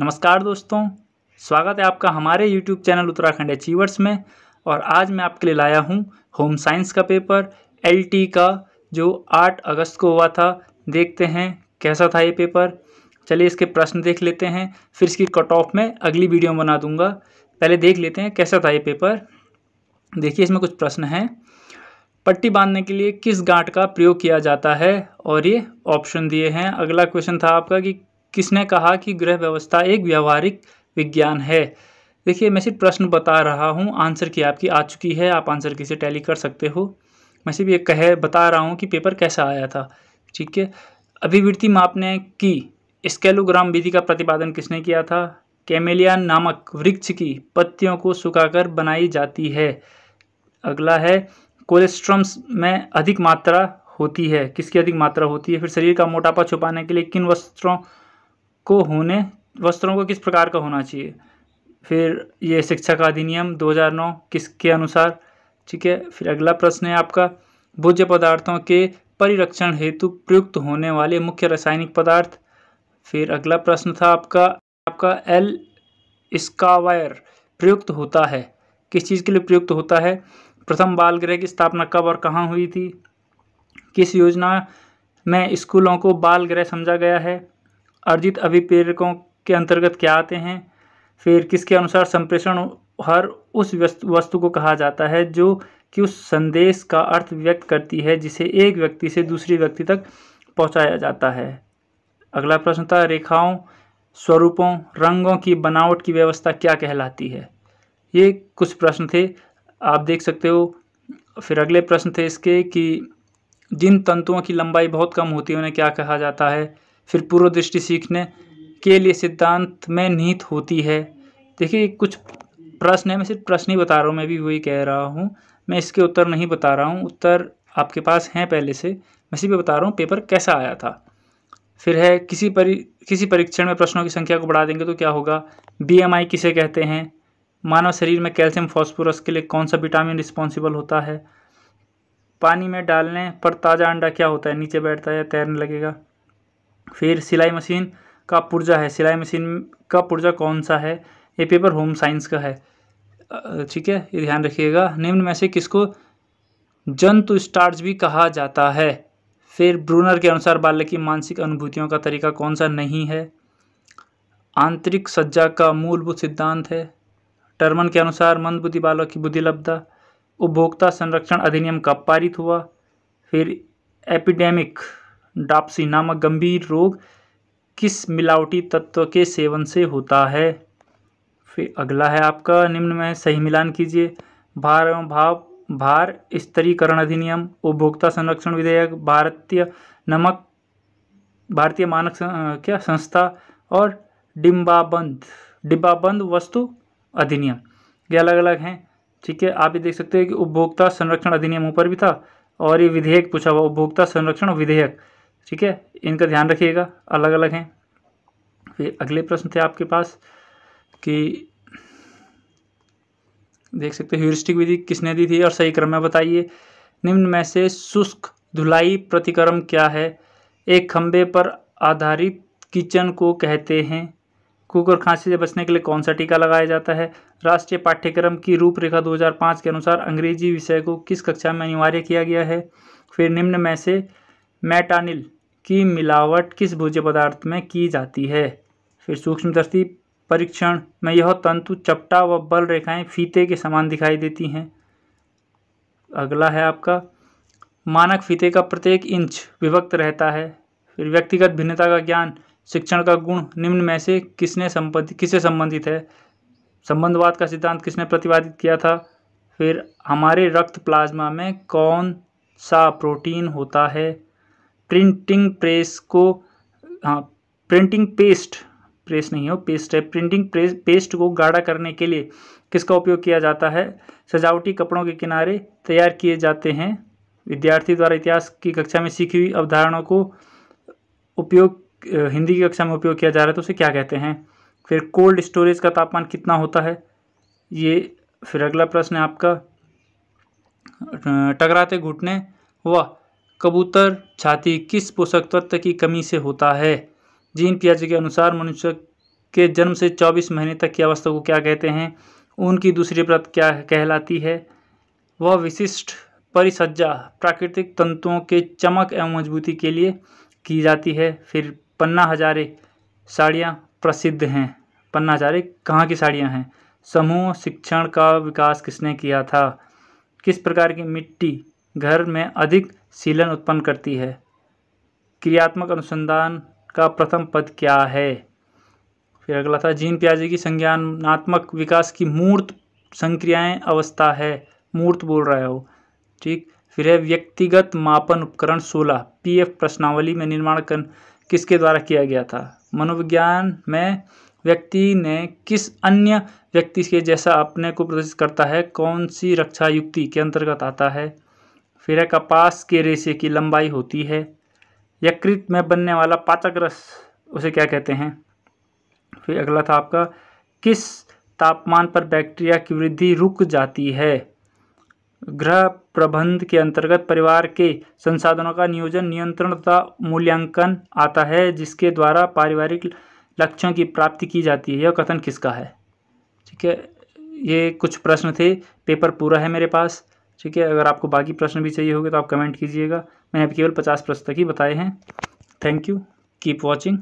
नमस्कार दोस्तों स्वागत है आपका हमारे YouTube चैनल उत्तराखंड अचीवर्स में और आज मैं आपके लिए लाया हूँ होम साइंस का पेपर एल का जो 8 अगस्त को हुआ था देखते हैं कैसा था ये पेपर चलिए इसके प्रश्न देख लेते हैं फिर इसकी कट ऑफ में अगली वीडियो में बना दूंगा पहले देख लेते हैं कैसा था ये पेपर देखिए इसमें कुछ प्रश्न हैं पट्टी बांधने के लिए किस गांठ का प्रयोग किया जाता है और ये ऑप्शन दिए हैं अगला क्वेश्चन था आपका कि किसने कहा कि ग्रह व्यवस्था एक व्यवहारिक विज्ञान है देखिए मैं सिर्फ प्रश्न बता रहा हूँ आंसर की आपकी आ चुकी है आप आंसर किसे टैली कर सकते हो मैं सिर्फ ये कह बता रहा हूँ कि पेपर कैसा आया था ठीक है अभिवृत्ति मापने की स्केलोग्राम विधि का प्रतिपादन किसने किया था कैमेलिया नामक वृक्ष की पत्तियों को सुखाकर बनाई जाती है अगला है कोलेस्ट्रम्स में अधिक मात्रा होती है किसकी अधिक मात्रा होती है फिर शरीर का मोटापा छुपाने के लिए किन वस्त्रों को होने वस्त्रों को किस प्रकार का होना चाहिए फिर ये शिक्षा का अधिनियम 2009 किसके अनुसार ठीक है फिर अगला प्रश्न है आपका भोज्य पदार्थों के परिरक्षण हेतु प्रयुक्त होने वाले मुख्य रासायनिक पदार्थ फिर अगला प्रश्न था आपका आपका एल स्कावायर प्रयुक्त होता है किस चीज़ के लिए प्रयुक्त होता है प्रथम बाल गृह की स्थापना कब और कहाँ हुई थी किस योजना में स्कूलों को बाल गृह समझा गया है अर्जित अभिप्रेरकों के अंतर्गत क्या आते हैं फिर किसके अनुसार संप्रेषण हर उस वस्तु को कहा जाता है जो कि उस संदेश का अर्थ व्यक्त करती है जिसे एक व्यक्ति से दूसरे व्यक्ति तक पहुंचाया जाता है अगला प्रश्न था रेखाओं स्वरूपों रंगों की बनावट की व्यवस्था क्या कहलाती है ये कुछ प्रश्न थे आप देख सकते हो फिर अगले प्रश्न थे इसके कि जिन तंतुओं की लंबाई बहुत कम होती है उन्हें क्या कहा जाता है फिर पूर्व दृष्टि सीखने के लिए सिद्धांत में निहित होती है देखिए कुछ प्रश्न है मैं सिर्फ प्रश्न ही बता रहा हूँ मैं भी वही कह रहा हूँ मैं इसके उत्तर नहीं बता रहा हूँ उत्तर आपके पास हैं पहले से मैं सिर्फ बता रहा हूँ पेपर कैसा आया था फिर है किसी परी किसी परीक्षण में प्रश्नों की संख्या को बढ़ा देंगे तो क्या होगा बी किसे कहते हैं मानव शरीर में कैल्शियम फॉस्फोरस के लिए कौन सा विटामिन रिस्पॉन्सिबल होता है पानी में डालने पर ताज़ा अंडा क्या होता है नीचे बैठता है या तैरने लगेगा फिर सिलाई मशीन का पुर्जा है सिलाई मशीन का पुर्जा कौन सा है ये पेपर होम साइंस का है ठीक है ये ध्यान रखिएगा निम्न में से किसको जंतु स्टार्च भी कहा जाता है फिर ब्रूनर के अनुसार बाल्य की मानसिक अनुभूतियों का तरीका कौन सा नहीं है आंतरिक सज्जा का मूलभूत सिद्धांत है टर्मन के अनुसार मंदबुद्धि बालक की बुद्धिलब्धता उपभोक्ता संरक्षण अधिनियम कब पारित हुआ फिर एपिडेमिक डापसी नामक गंभीर रोग किस मिलावटी तत्व के सेवन से होता है फिर अगला है आपका निम्न में सही मिलान कीजिए भार एवं भाव भार स्तरीकरण अधिनियम उपभोक्ता संरक्षण विधेयक भारतीय नमक भारतीय मानक क्या संस्था और डिम्बाबंद डिब्बाबंद वस्तु अधिनियम ये अलग अलग हैं ठीक है आप ये देख सकते हैं कि उपभोक्ता संरक्षण अधिनियम ऊपर भी था और ये विधेयक पूछा हुआ उपभोक्ता संरक्षण विधेयक ठीक है इनका ध्यान रखिएगा अलग अलग हैं फिर अगले प्रश्न थे आपके पास कि देख सकते हो ह्यूरिस्टिक विधि किसने दी थी और सही क्रम में बताइए निम्न में से शुष्क धुलाई प्रतिक्रम क्या है एक खम्भे पर आधारित किचन को कहते हैं कुकर खांसी से बचने के लिए कौन सा टीका लगाया जाता है राष्ट्रीय पाठ्यक्रम की रूपरेखा 2005 के अनुसार अंग्रेजी विषय को किस कक्षा में अनिवार्य किया गया है फिर निम्न में से मैटानिल की मिलावट किस भोज्य पदार्थ में की जाती है फिर सूक्ष्मदर्शी परीक्षण में यह तंतु चपटा व बल रेखाएं फीते के समान दिखाई देती हैं अगला है आपका मानक फीते का प्रत्येक इंच विभक्त रहता है फिर व्यक्तिगत भिन्नता का ज्ञान शिक्षण का गुण निम्न में से किसने संबंध किससे संबंधित है संबंधवाद का सिद्धांत किसने प्रतिपादित किया था फिर हमारे रक्त प्लाज्मा में कौन सा प्रोटीन होता है प्रिंटिंग प्रेस को हाँ प्रिंटिंग पेस्ट प्रेस नहीं हो पेस्ट है प्रिंटिंग प्रेस पेस्ट को गाढ़ा करने के लिए किसका उपयोग किया जाता है सजावटी कपड़ों के किनारे तैयार किए जाते हैं विद्यार्थी द्वारा इतिहास की कक्षा में सीखी हुई अवधारणों को उपयोग हिंदी की कक्षा में उपयोग किया जा रहा है तो उसे क्या कहते हैं फिर कोल्ड स्टोरेज का तापमान कितना होता है ये फिर अगला प्रश्न है आपका टकराते घुटने व कबूतर छाती किस पोषक तत्व की कमी से होता है जीन पियाजे के अनुसार मनुष्य के जन्म से 24 महीने तक की अवस्था को क्या कहते हैं उनकी दूसरी प्रत क्या कहलाती है वह विशिष्ट परिसज्जा प्राकृतिक तंतुओं के चमक एवं मजबूती के लिए की जाती है फिर पन्ना हजारे साड़ियाँ प्रसिद्ध हैं पन्ना हजारे कहाँ की साड़ियाँ हैं समूह शिक्षण का विकास किसने किया था किस प्रकार की मिट्टी घर में अधिक सीलन उत्पन्न करती है क्रियात्मक अनुसंधान का प्रथम पद क्या है फिर अगला था जीन प्याजे की संज्ञानात्मक विकास की मूर्त संक्रियाएं अवस्था है मूर्त बोल रहा है वो ठीक फिर है व्यक्तिगत मापन उपकरण 16 पीएफ प्रश्नावली में निर्माण कर किसके द्वारा किया गया था मनोविज्ञान में व्यक्ति ने किस अन्य व्यक्ति के जैसा अपने को प्रदर्शित करता है कौन सी रक्षा युक्ति के अंतर्गत आता है फिर कपास के रेशे की लंबाई होती है यकृत में बनने वाला पाचक रस उसे क्या कहते हैं फिर अगला था आपका किस तापमान पर बैक्टीरिया की वृद्धि रुक जाती है गृह प्रबंध के अंतर्गत परिवार के संसाधनों का नियोजन नियंत्रण तथा मूल्यांकन आता है जिसके द्वारा पारिवारिक लक्ष्यों की प्राप्ति की जाती है यह कथन किसका है ठीक है ये कुछ प्रश्न थे पेपर पूरा है मेरे पास ठीक है अगर आपको बाकी प्रश्न भी चाहिए होगा तो आप कमेंट कीजिएगा मैंने केवल पचास प्रश्न तक ही बताए हैं थैंक यू कीप वॉचिंग